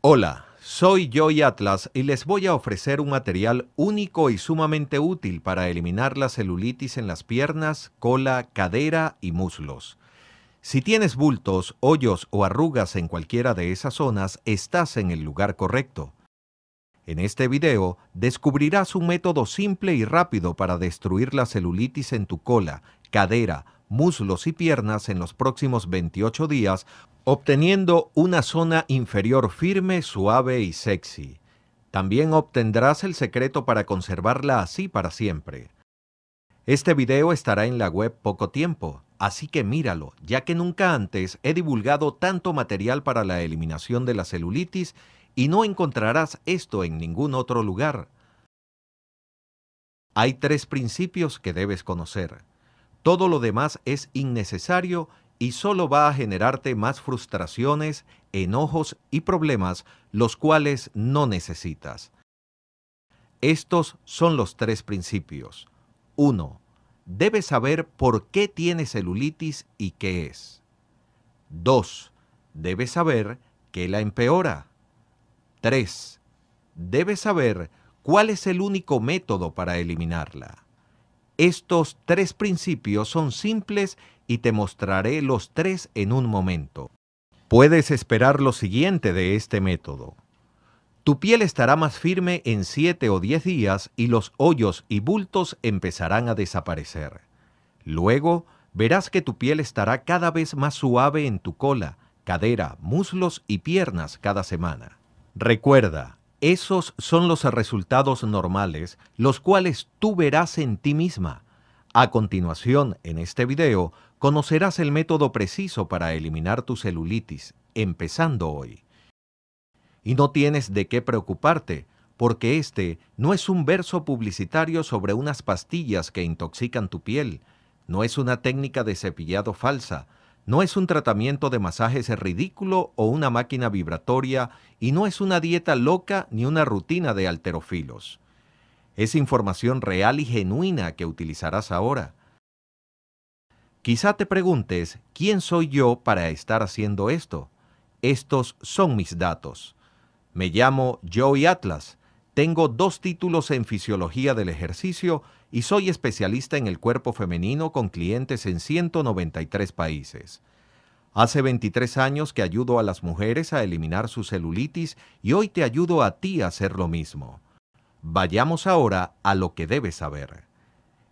Hola, soy Joy Atlas y les voy a ofrecer un material único y sumamente útil para eliminar la celulitis en las piernas, cola, cadera y muslos. Si tienes bultos, hoyos o arrugas en cualquiera de esas zonas, estás en el lugar correcto. En este video descubrirás un método simple y rápido para destruir la celulitis en tu cola, cadera, muslos y piernas en los próximos 28 días obteniendo una zona inferior firme, suave y sexy. También obtendrás el secreto para conservarla así para siempre. Este video estará en la web poco tiempo, así que míralo, ya que nunca antes he divulgado tanto material para la eliminación de la celulitis y no encontrarás esto en ningún otro lugar. Hay tres principios que debes conocer. Todo lo demás es innecesario y solo va a generarte más frustraciones, enojos y problemas los cuales no necesitas. Estos son los tres principios. 1. Debes saber por qué tienes celulitis y qué es. 2. Debes saber qué la empeora. 3. Debes saber cuál es el único método para eliminarla. Estos tres principios son simples y te mostraré los tres en un momento. Puedes esperar lo siguiente de este método. Tu piel estará más firme en 7 o 10 días y los hoyos y bultos empezarán a desaparecer. Luego, verás que tu piel estará cada vez más suave en tu cola, cadera, muslos y piernas cada semana. Recuerda, esos son los resultados normales, los cuales tú verás en ti misma. A continuación, en este video, conocerás el método preciso para eliminar tu celulitis, empezando hoy. Y no tienes de qué preocuparte, porque este no es un verso publicitario sobre unas pastillas que intoxican tu piel, no es una técnica de cepillado falsa, no es un tratamiento de masajes ridículo o una máquina vibratoria y no es una dieta loca ni una rutina de alterofilos. Es información real y genuina que utilizarás ahora. Quizá te preguntes, ¿quién soy yo para estar haciendo esto? Estos son mis datos. Me llamo Joey Atlas, tengo dos títulos en fisiología del ejercicio y soy especialista en el cuerpo femenino con clientes en 193 países. Hace 23 años que ayudo a las mujeres a eliminar su celulitis y hoy te ayudo a ti a hacer lo mismo. Vayamos ahora a lo que debes saber.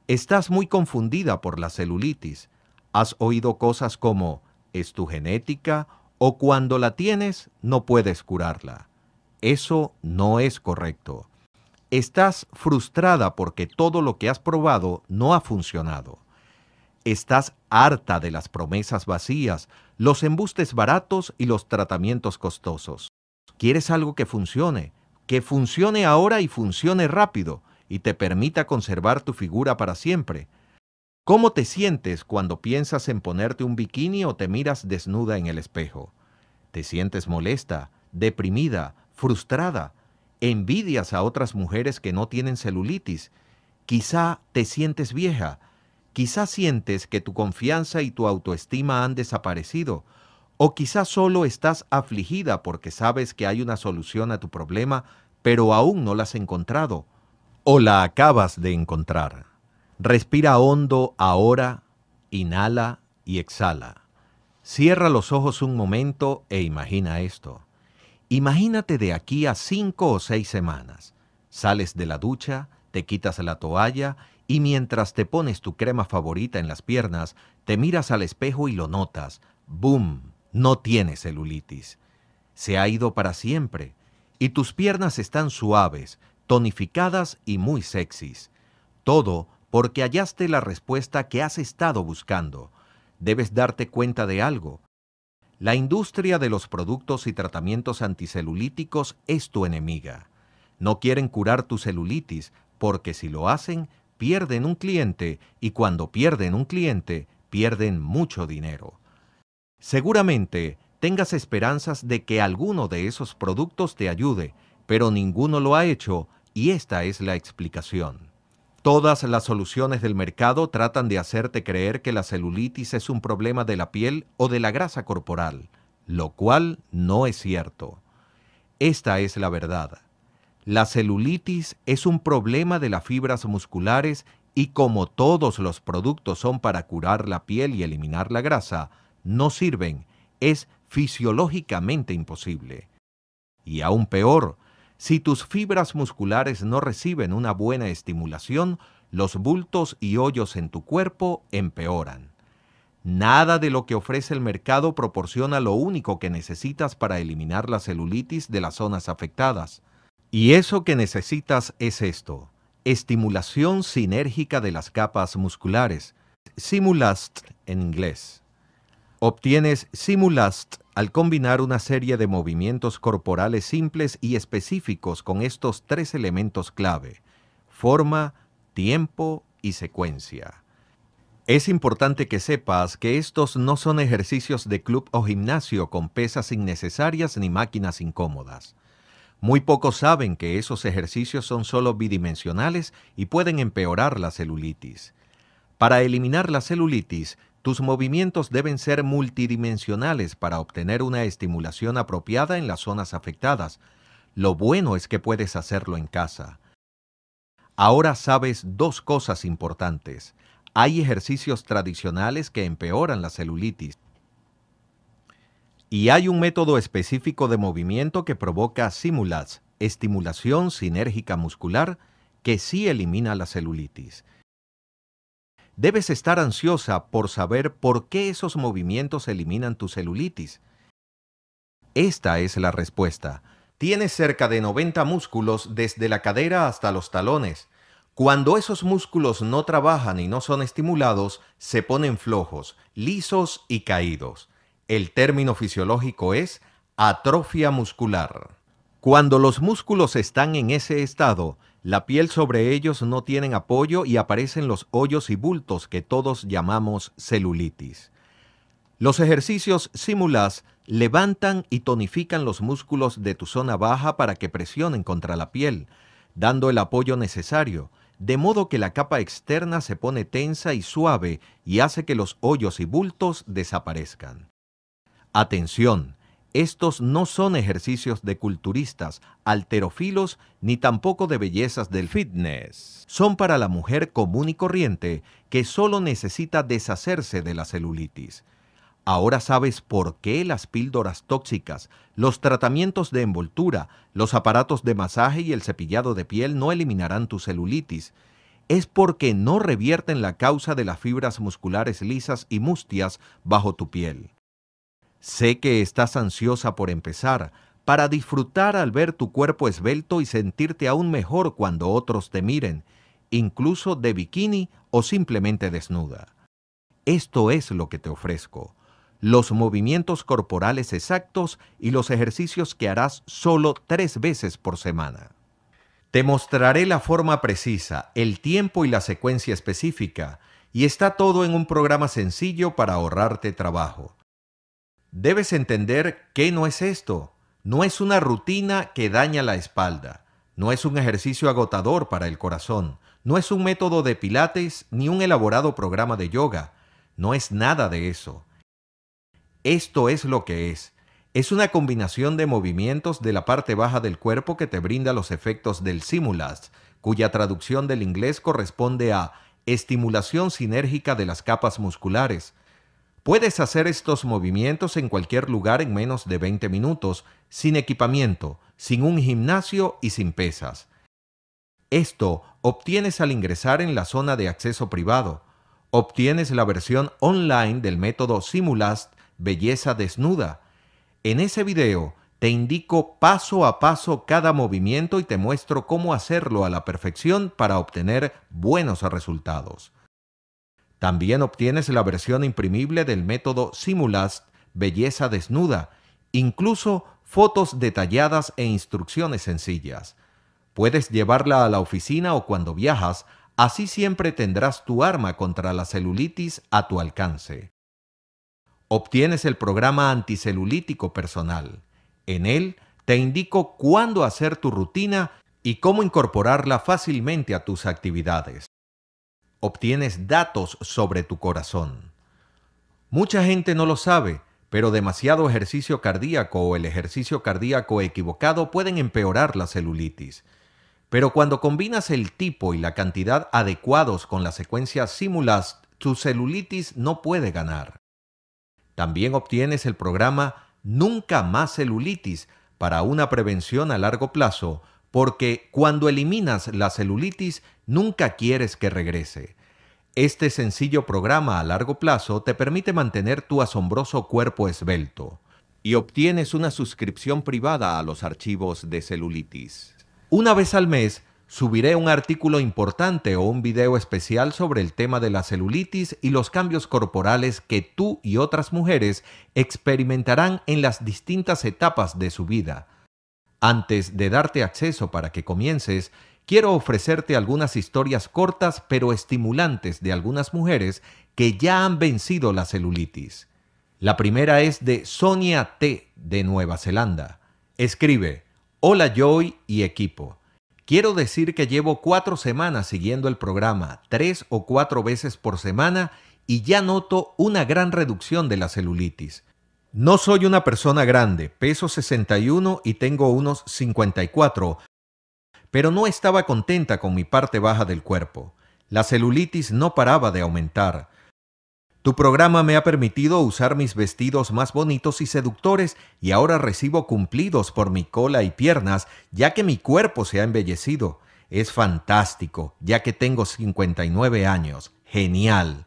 Estás muy confundida por la celulitis has oído cosas como es tu genética o cuando la tienes no puedes curarla. Eso no es correcto. Estás frustrada porque todo lo que has probado no ha funcionado. Estás harta de las promesas vacías, los embustes baratos y los tratamientos costosos. Quieres algo que funcione, que funcione ahora y funcione rápido, y te permita conservar tu figura para siempre, ¿Cómo te sientes cuando piensas en ponerte un bikini o te miras desnuda en el espejo? ¿Te sientes molesta, deprimida, frustrada? ¿Envidias a otras mujeres que no tienen celulitis? Quizá te sientes vieja. Quizá sientes que tu confianza y tu autoestima han desaparecido. O quizá solo estás afligida porque sabes que hay una solución a tu problema, pero aún no la has encontrado. O la acabas de encontrar. Respira hondo ahora, inhala y exhala. Cierra los ojos un momento e imagina esto. Imagínate de aquí a cinco o seis semanas. Sales de la ducha, te quitas la toalla y mientras te pones tu crema favorita en las piernas, te miras al espejo y lo notas. ¡Boom! No tienes celulitis. Se ha ido para siempre y tus piernas están suaves, tonificadas y muy sexys. Todo porque hallaste la respuesta que has estado buscando. Debes darte cuenta de algo. La industria de los productos y tratamientos anticelulíticos es tu enemiga. No quieren curar tu celulitis porque si lo hacen, pierden un cliente y cuando pierden un cliente, pierden mucho dinero. Seguramente tengas esperanzas de que alguno de esos productos te ayude, pero ninguno lo ha hecho y esta es la explicación. Todas las soluciones del mercado tratan de hacerte creer que la celulitis es un problema de la piel o de la grasa corporal, lo cual no es cierto. Esta es la verdad. La celulitis es un problema de las fibras musculares y como todos los productos son para curar la piel y eliminar la grasa, no sirven, es fisiológicamente imposible. Y aún peor, si tus fibras musculares no reciben una buena estimulación, los bultos y hoyos en tu cuerpo empeoran. Nada de lo que ofrece el mercado proporciona lo único que necesitas para eliminar la celulitis de las zonas afectadas. Y eso que necesitas es esto, estimulación sinérgica de las capas musculares, Simulast en inglés. Obtienes Simulast al combinar una serie de movimientos corporales simples y específicos con estos tres elementos clave, forma, tiempo y secuencia. Es importante que sepas que estos no son ejercicios de club o gimnasio con pesas innecesarias ni máquinas incómodas. Muy pocos saben que esos ejercicios son solo bidimensionales y pueden empeorar la celulitis. Para eliminar la celulitis tus movimientos deben ser multidimensionales para obtener una estimulación apropiada en las zonas afectadas. Lo bueno es que puedes hacerlo en casa. Ahora sabes dos cosas importantes. Hay ejercicios tradicionales que empeoran la celulitis. Y hay un método específico de movimiento que provoca simulas estimulación sinérgica muscular, que sí elimina la celulitis. Debes estar ansiosa por saber por qué esos movimientos eliminan tu celulitis. Esta es la respuesta. Tienes cerca de 90 músculos desde la cadera hasta los talones. Cuando esos músculos no trabajan y no son estimulados, se ponen flojos, lisos y caídos. El término fisiológico es atrofia muscular. Cuando los músculos están en ese estado, la piel sobre ellos no tienen apoyo y aparecen los hoyos y bultos que todos llamamos celulitis. Los ejercicios simulas levantan y tonifican los músculos de tu zona baja para que presionen contra la piel, dando el apoyo necesario, de modo que la capa externa se pone tensa y suave y hace que los hoyos y bultos desaparezcan. Atención. Estos no son ejercicios de culturistas, alterofilos ni tampoco de bellezas del fitness. Son para la mujer común y corriente que solo necesita deshacerse de la celulitis. Ahora sabes por qué las píldoras tóxicas, los tratamientos de envoltura, los aparatos de masaje y el cepillado de piel no eliminarán tu celulitis. Es porque no revierten la causa de las fibras musculares lisas y mustias bajo tu piel. Sé que estás ansiosa por empezar, para disfrutar al ver tu cuerpo esbelto y sentirte aún mejor cuando otros te miren, incluso de bikini o simplemente desnuda. Esto es lo que te ofrezco, los movimientos corporales exactos y los ejercicios que harás solo tres veces por semana. Te mostraré la forma precisa, el tiempo y la secuencia específica, y está todo en un programa sencillo para ahorrarte trabajo. Debes entender que no es esto. No es una rutina que daña la espalda. No es un ejercicio agotador para el corazón. No es un método de pilates ni un elaborado programa de yoga. No es nada de eso. Esto es lo que es. Es una combinación de movimientos de la parte baja del cuerpo que te brinda los efectos del simulas cuya traducción del inglés corresponde a estimulación sinérgica de las capas musculares, Puedes hacer estos movimientos en cualquier lugar en menos de 20 minutos, sin equipamiento, sin un gimnasio y sin pesas. Esto obtienes al ingresar en la zona de acceso privado. Obtienes la versión online del método Simulast Belleza Desnuda. En ese video te indico paso a paso cada movimiento y te muestro cómo hacerlo a la perfección para obtener buenos resultados. También obtienes la versión imprimible del método Simulast Belleza Desnuda, incluso fotos detalladas e instrucciones sencillas. Puedes llevarla a la oficina o cuando viajas, así siempre tendrás tu arma contra la celulitis a tu alcance. Obtienes el programa anticelulítico personal. En él te indico cuándo hacer tu rutina y cómo incorporarla fácilmente a tus actividades obtienes datos sobre tu corazón. Mucha gente no lo sabe, pero demasiado ejercicio cardíaco o el ejercicio cardíaco equivocado pueden empeorar la celulitis. Pero cuando combinas el tipo y la cantidad adecuados con la secuencia Simulast, tu celulitis no puede ganar. También obtienes el programa Nunca más celulitis para una prevención a largo plazo, porque cuando eliminas la celulitis nunca quieres que regrese. Este sencillo programa a largo plazo te permite mantener tu asombroso cuerpo esbelto y obtienes una suscripción privada a los archivos de celulitis. Una vez al mes subiré un artículo importante o un video especial sobre el tema de la celulitis y los cambios corporales que tú y otras mujeres experimentarán en las distintas etapas de su vida. Antes de darte acceso para que comiences, quiero ofrecerte algunas historias cortas pero estimulantes de algunas mujeres que ya han vencido la celulitis. La primera es de Sonia T. de Nueva Zelanda. Escribe, Hola Joy y equipo. Quiero decir que llevo cuatro semanas siguiendo el programa, tres o cuatro veces por semana, y ya noto una gran reducción de la celulitis. No soy una persona grande, peso 61 y tengo unos 54, pero no estaba contenta con mi parte baja del cuerpo. La celulitis no paraba de aumentar. Tu programa me ha permitido usar mis vestidos más bonitos y seductores y ahora recibo cumplidos por mi cola y piernas, ya que mi cuerpo se ha embellecido. Es fantástico, ya que tengo 59 años. Genial.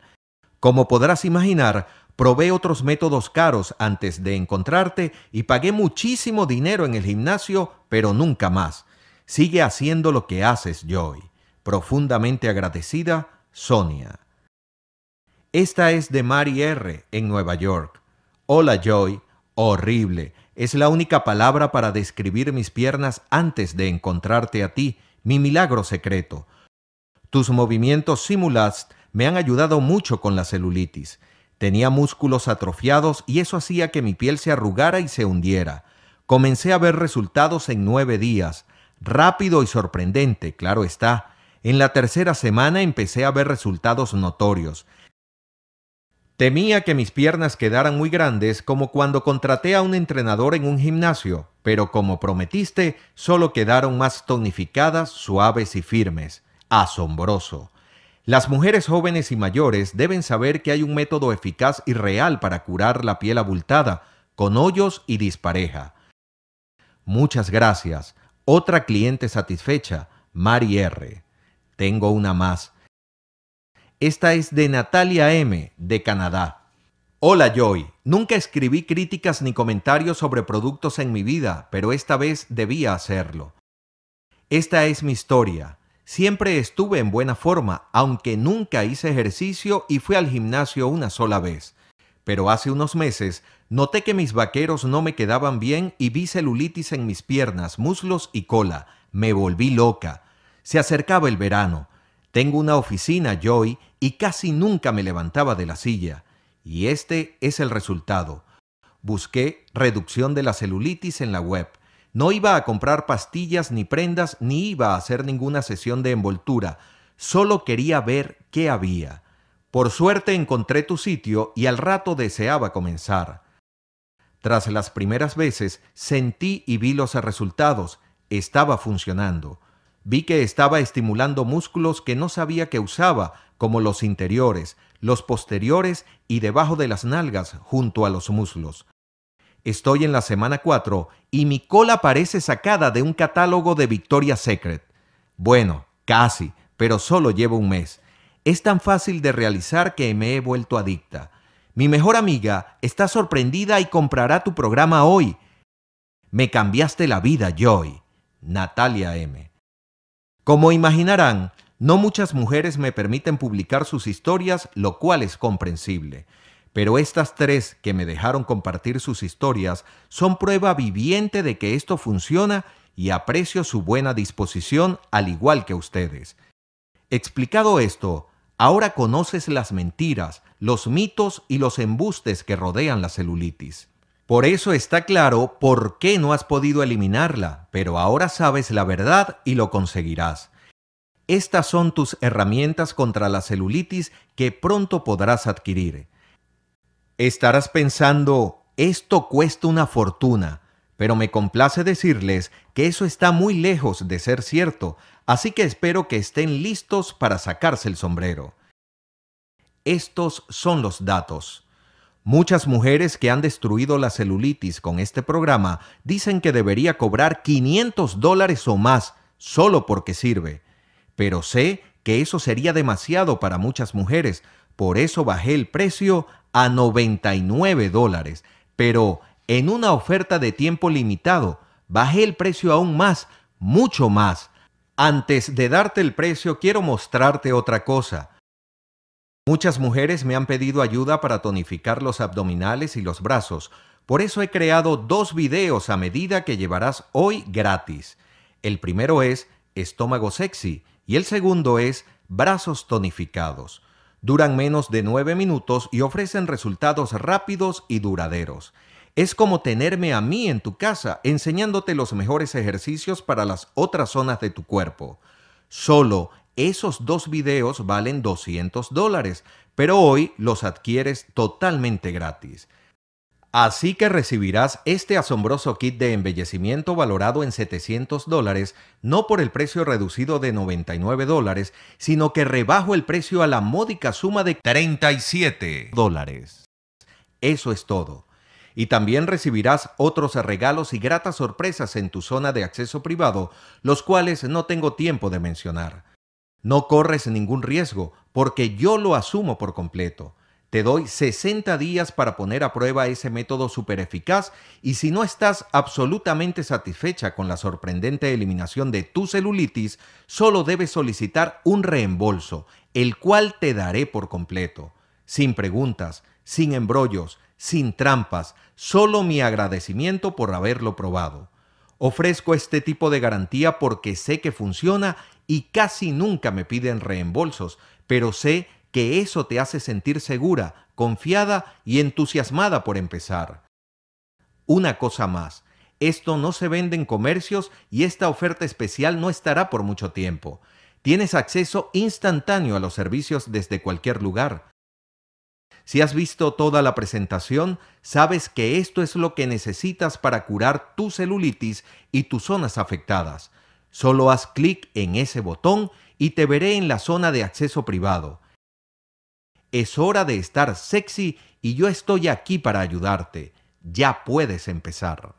Como podrás imaginar, probé otros métodos caros antes de encontrarte y pagué muchísimo dinero en el gimnasio, pero nunca más. Sigue haciendo lo que haces, Joy. Profundamente agradecida, Sonia. Esta es de Mary R. en Nueva York. Hola, Joy. Horrible. Es la única palabra para describir mis piernas antes de encontrarte a ti, mi milagro secreto. Tus movimientos simulast me han ayudado mucho con la celulitis. Tenía músculos atrofiados y eso hacía que mi piel se arrugara y se hundiera. Comencé a ver resultados en nueve días rápido y sorprendente, claro está. En la tercera semana empecé a ver resultados notorios. Temía que mis piernas quedaran muy grandes como cuando contraté a un entrenador en un gimnasio, pero como prometiste, solo quedaron más tonificadas, suaves y firmes. Asombroso. Las mujeres jóvenes y mayores deben saber que hay un método eficaz y real para curar la piel abultada, con hoyos y dispareja. Muchas gracias. Otra cliente satisfecha, Mari R. Tengo una más. Esta es de Natalia M, de Canadá. Hola Joy, nunca escribí críticas ni comentarios sobre productos en mi vida, pero esta vez debía hacerlo. Esta es mi historia. Siempre estuve en buena forma, aunque nunca hice ejercicio y fui al gimnasio una sola vez pero hace unos meses noté que mis vaqueros no me quedaban bien y vi celulitis en mis piernas, muslos y cola. Me volví loca. Se acercaba el verano. Tengo una oficina, Joy, y casi nunca me levantaba de la silla. Y este es el resultado. Busqué reducción de la celulitis en la web. No iba a comprar pastillas ni prendas, ni iba a hacer ninguna sesión de envoltura. Solo quería ver qué había. Por suerte encontré tu sitio y al rato deseaba comenzar. Tras las primeras veces sentí y vi los resultados. Estaba funcionando. Vi que estaba estimulando músculos que no sabía que usaba, como los interiores, los posteriores y debajo de las nalgas, junto a los muslos. Estoy en la semana 4 y mi cola parece sacada de un catálogo de Victoria Secret. Bueno, casi, pero solo llevo un mes es tan fácil de realizar que me he vuelto adicta. Mi mejor amiga está sorprendida y comprará tu programa hoy. Me cambiaste la vida, Joy. Natalia M. Como imaginarán, no muchas mujeres me permiten publicar sus historias, lo cual es comprensible. Pero estas tres que me dejaron compartir sus historias son prueba viviente de que esto funciona y aprecio su buena disposición al igual que ustedes. Explicado esto, Ahora conoces las mentiras, los mitos y los embustes que rodean la celulitis. Por eso está claro por qué no has podido eliminarla, pero ahora sabes la verdad y lo conseguirás. Estas son tus herramientas contra la celulitis que pronto podrás adquirir. Estarás pensando, esto cuesta una fortuna, pero me complace decirles que eso está muy lejos de ser cierto, así que espero que estén listos para sacarse el sombrero. Estos son los datos. Muchas mujeres que han destruido la celulitis con este programa dicen que debería cobrar 500 dólares o más solo porque sirve. Pero sé que eso sería demasiado para muchas mujeres, por eso bajé el precio a 99 dólares. Pero en una oferta de tiempo limitado. Bajé el precio aún más, mucho más. Antes de darte el precio, quiero mostrarte otra cosa. Muchas mujeres me han pedido ayuda para tonificar los abdominales y los brazos. Por eso he creado dos videos a medida que llevarás hoy gratis. El primero es estómago sexy y el segundo es brazos tonificados. Duran menos de 9 minutos y ofrecen resultados rápidos y duraderos. Es como tenerme a mí en tu casa enseñándote los mejores ejercicios para las otras zonas de tu cuerpo. Solo esos dos videos valen 200 dólares, pero hoy los adquieres totalmente gratis. Así que recibirás este asombroso kit de embellecimiento valorado en 700 dólares, no por el precio reducido de 99 dólares, sino que rebajo el precio a la módica suma de 37 dólares. Eso es todo y también recibirás otros regalos y gratas sorpresas en tu zona de acceso privado, los cuales no tengo tiempo de mencionar. No corres ningún riesgo, porque yo lo asumo por completo. Te doy 60 días para poner a prueba ese método súper eficaz y si no estás absolutamente satisfecha con la sorprendente eliminación de tu celulitis, solo debes solicitar un reembolso, el cual te daré por completo. Sin preguntas, sin embrollos, sin trampas, solo mi agradecimiento por haberlo probado. Ofrezco este tipo de garantía porque sé que funciona y casi nunca me piden reembolsos, pero sé que eso te hace sentir segura, confiada y entusiasmada por empezar. Una cosa más, esto no se vende en comercios y esta oferta especial no estará por mucho tiempo. Tienes acceso instantáneo a los servicios desde cualquier lugar. Si has visto toda la presentación, sabes que esto es lo que necesitas para curar tu celulitis y tus zonas afectadas. Solo haz clic en ese botón y te veré en la zona de acceso privado. Es hora de estar sexy y yo estoy aquí para ayudarte. Ya puedes empezar.